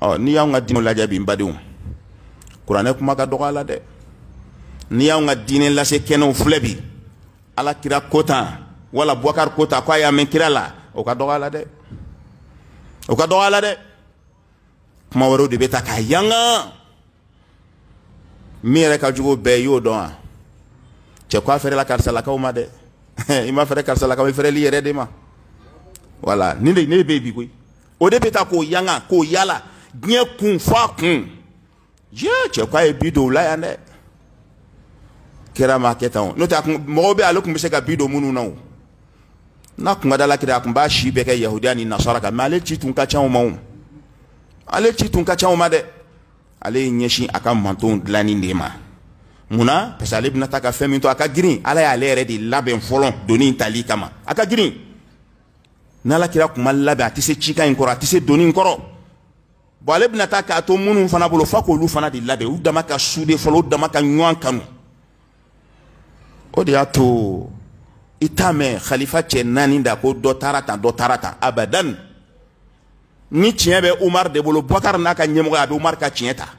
ɔ n'i y'anw ka diinɛ lajɛ bi n badenw kuranɛ kuma ka dɔgɔ a la dɛ n'i y'anw ka diinɛ lase kɛnɛw filɛ bi ala kira kota wala bubakari kota ko a y'a mɛn kira la o ka dɔgɔ a la dɛ o ka dɔgɔ a la dɛ kuma wɛrɛw de bɛ ta k'a yanga min yɛrɛ ka jugu bɛɛ y'o dɔn wa cɛ ko a fɛrɛla karisalakaw ma dɛ i ma fɛrɛ karisalakaw i fɛrɛli yɛrɛ de ma wala nin de ne bɛ bi koyi o de bɛ ta k'o yanga k'o yala diɲɛ kun f'a kun yee cɛ e k'a ye bi don u la yan dɛ kira ma kɛ tan o n'o tɛ a kun mɔgɔw bɛ ale tun bɛ se ka bi don minnu na o n'a kun ka da la kira a tun b'a si bɛɛ kɛ yahudiya ni nasara kan mɛ ale ci tun ka ca o ma o ale ci tun ka ca o ma dɛ ale ye ɲɛsin a ka mantonw dilanni de ma munna parce que ale bɛna taa ka fɛn min to a ka girin ala y'ale yɛrɛ de labɛn fɔlɔ donni in tali kama a ka girin n'ala kira kuma labɛn a tɛ se cikan in kɔrɔ a tɛ se doni in kɔrɔ. bon ale bɛna taa k'a to minnu fana bolo f'a k'olu fana de labɛn u dama ka sude fɔlɔ u dama ka ɲɔgɔn kanu o de y'a to i t'a mɛn khalifa cɛ naani da ko dɔ taara tan dɔ taara tan abadan ni tiɲɛ bɛ umaru de bolo bɔkari n'a ka ɲɛmɔgɔ a bɛ umaru ka tiɲɛ ta a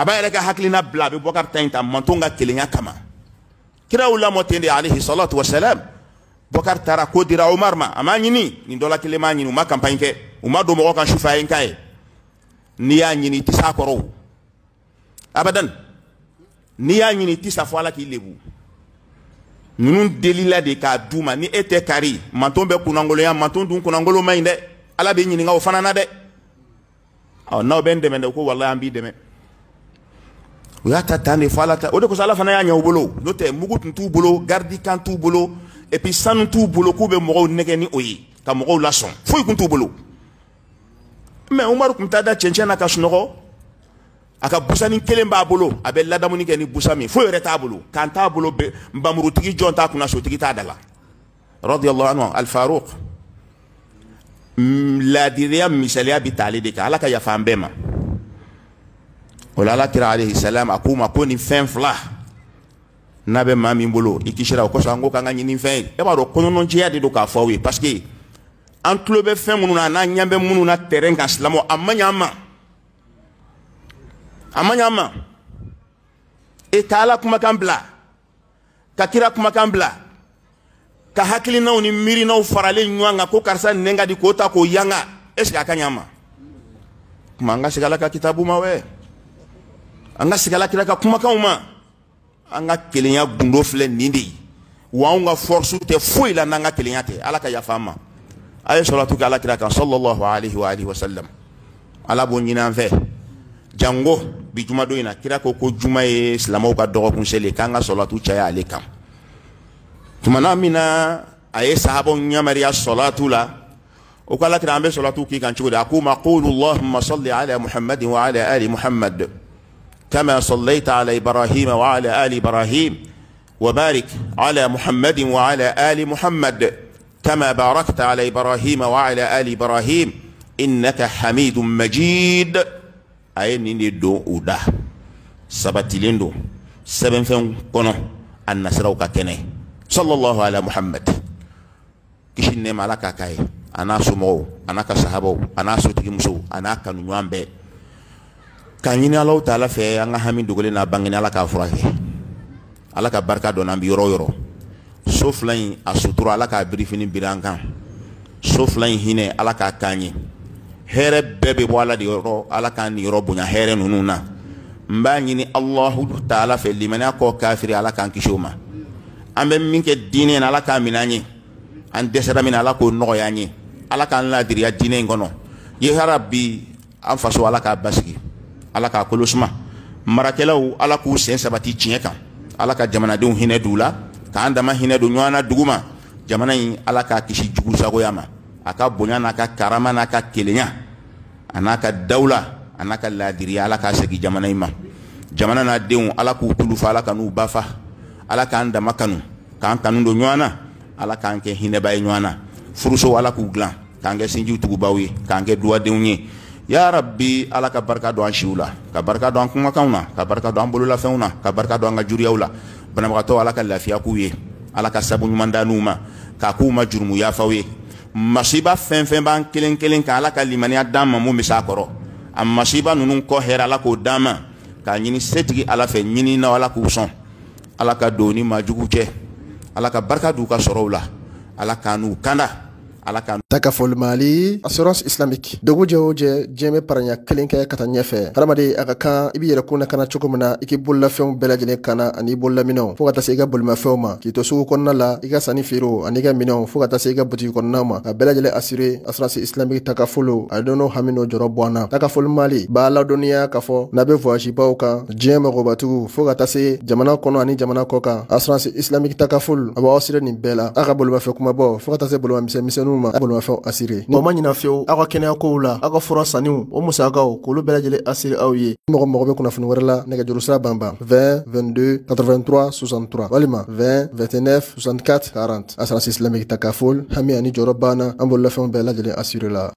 ah b'a yɛrɛ ka hakilina bila a bɛ bɔkari ta in ta manton ka kelenya kama kiraw lamɔ ten de alihi salatu wasalam bokar tara ko dira omar ma a m'a ni dola kile la kelen m'a ɲini u ma kampaɲi kɛ u ma kan sufɛ a n'i y'a ɲini i tɛ s'a abadan n'i y'a ɲini i tɛ sa fɔ ala k'i lebu ninnu delila de k'a d'u ni ete tɛ kari manton bɛ ya manton dun kunnangolo man ɲi dɛ ala b'i ɲininka o fana na dɛ ɔ ben bɛ n dɛmɛ dɛ ko walayi an b'i dɛmɛ u y'a ta tan de ta o de kosɔn ala fana y'a ɲɛ u bolo n'o tɛ mugu bolo gardi kan t'u bolo et puis sanu t'u bolo k'u bɛ mɔgɔw nɛgɛ ni o ye ka mɔgɔw lasɔn foyi tun t'u bolo mɛ umaru tun t'a da cɛncɛn na ka sunɔgɔ a ka busanin kelen b'a bolo a bɛ ladamuni kɛ ni busa min foyi yɛrɛ t'a bolo k'an t'a bolo bɛ nbamurutigi jɔn t'a kunna sotigi t'a da la radiyallahu anhu alifaruq laadiriya misaliya bɛ ta ale de kan ala ka yafa an bɛɛ ma o la ala kira alayhi salam a k'u ma ko nin fɛn n'a bɛ maa min bolo i kisira o kosɔn an ko k'an ka ɲini fɛn ye e b'a dɔn kɔnɔnɔjɛya de don k'a fɔ aw ye paseke an tulo bɛ fɛn minnu na n'an ɲɛ bɛ minnu na tɛrɛn kan silamɛw a man ɲɛ an ma a man ɲɛ an ma e ka ala kumakan bila ka kira kumakan bila ka hakilinaw ni miirinaw faralen ɲɔgɔn kan ko karisa nɛn ka di k'o ta k'o yanga est ce que a ka ɲɛ an ma kuma an ka segin ala ka kitabu ma wɛ an ka segin ala kira ka kumakanw ma. an ka kelenya gundo filɛ nin de ye wa anw ka force tɛ foyi la n'an ka kelenya tɛ ala ka yafa an ma a ye sɔrɔtu kɛ ala kan sɔlɔlɔhu alihi wa alihi wa salam ala b'o ɲini an fɛ jango bi jumadon in na kira ko ko juma ye silamɛw ka dɔgɔkun seli k'an ka sɔrɔtu caya ale kan tumana min na a ye sahabaw ɲamariya sɔrɔtu la o ko ala kira an bɛ sɔrɔtu k'i kan cogo di a ko ma qulu allahumma salli ala muhammadin wa ala ali muhammad. كما صليت على إبراهيم وعلى آل إبراهيم وبارك على محمد وعلى آل محمد كما باركت على إبراهيم وعلى آل إبراهيم إنك حميد مجيد أين ندو أودا سبتلندو سبنفن كونو أن نسروك كني صلى الله على محمد كشن نمالك كاي أنا سمو أنا كصحابو أنا سوتي مسو أنا كنو بي kanyini alau alaw ta ala fɛ an hami dugule n'a bangeni ala k'a furakɛ ala ka dona dɔn an bi yoro yɔrɔ so fila ala k'a birifini hine an kan so ala k'a ala ni yoro bunya here nununa mba nyini allah ɲini ala kafiri ala k'an kisi o minke an na ala k'a minɛ an desera min ala k'o ala k'an ladiriya diinɛ in kɔnɔ yehara bi an faso ala k'a ala k'a kolo suma ala k'u sen sabati tiɲɛ alaka ala ka jamanadenw hinɛ d'u la k'an dama hinɛ don ɲɔgɔn na dugu ma jamana yi ala k'a kishi jugusagoya ma aka n'a ka karama n'a ka kelenya anaka daula anaka ladiri ala k'a segin jamana ima jamana n'a deun ala k'u kulufa ala ka bafa ala k'an kanu k'an kanu don ɲɔgɔn ala k'an kɛ hinɛba ye ala k'u dilan k'an kɛ sinjiw ya rabbi ala ka barika don an siw la ka barika don an kumakanw na ka barika don an bololafɛnw na ka barika don an ka juriyaw la banabagatɔ ala ka lafiya k'u ye ala ka sabu ɲuman da n'u ma k'a k'u ma jurumu yafaw ye masiba fɛn fɛn b'an kelen kelen kan ala ka limaniya d'an ma mun bɛ s'a kɔrɔ a masiba ninnu kɔ hɛrɛ ala k'o d'an ma k'a ɲini setigi ala fɛ ɲini na ala k'u sɔn ala ka don ni maajugu cɛ ala ka barika d'u ka sɔrɔw la ala k'an n'u kanda ala ka mali assurance islamique dogu jɛ o jɛ diɲɛ bɛ paranya kelen kɛ ka ta ɲɛfɛ hadamaden a ka kan i b'i yɛrɛkun na kana cogo min na i k'i bololafɛnw bɛɛ lajɛlen kana ani i bololaminɛw fɔɔ ka taa se i ka bolimafɛnw ma k'i to sugu kɔnɔna la i ka sani feerew ani i ka minɛw fɔɔ ka taa se i ka butigi kɔnɔnaw ma ka bɛɛ lajɛlen assuré assurance islamique ta folo a don hami n'o jɔrɔ bɔ an na ta foli mali b'a ladɔnniya k'a fɔ n'a be voyagibaw kan diɲɛ magobatigiw fɔɔ ka taa se jamana kɔnɔ ani jamana kɔ kan assurance islamique ta ka a b'aw sirɛ nin bɛɛ la a ka bolimafɛn kumabɔ fɔɔ ka taa se bolimamisɛnmisɛnu minnu ma bolimafɛnw asire ni o ma ɲina fiyewu aw ka kɛnɛya kow la aw ka fura sanniw o musagaw k'olu bɛɛ lajɛlen asiri aw ye ni mɔgɔ mɔgɔ bɛ kunnafoni wɛrɛ la nɛgɛjuru sira banban 20 22 83 63 walima 20 29 64 40 assurance islamique ta ka fol hami ani jɔyɔrɔ banna an bololafɛnw bɛɛ lajɛlen asire la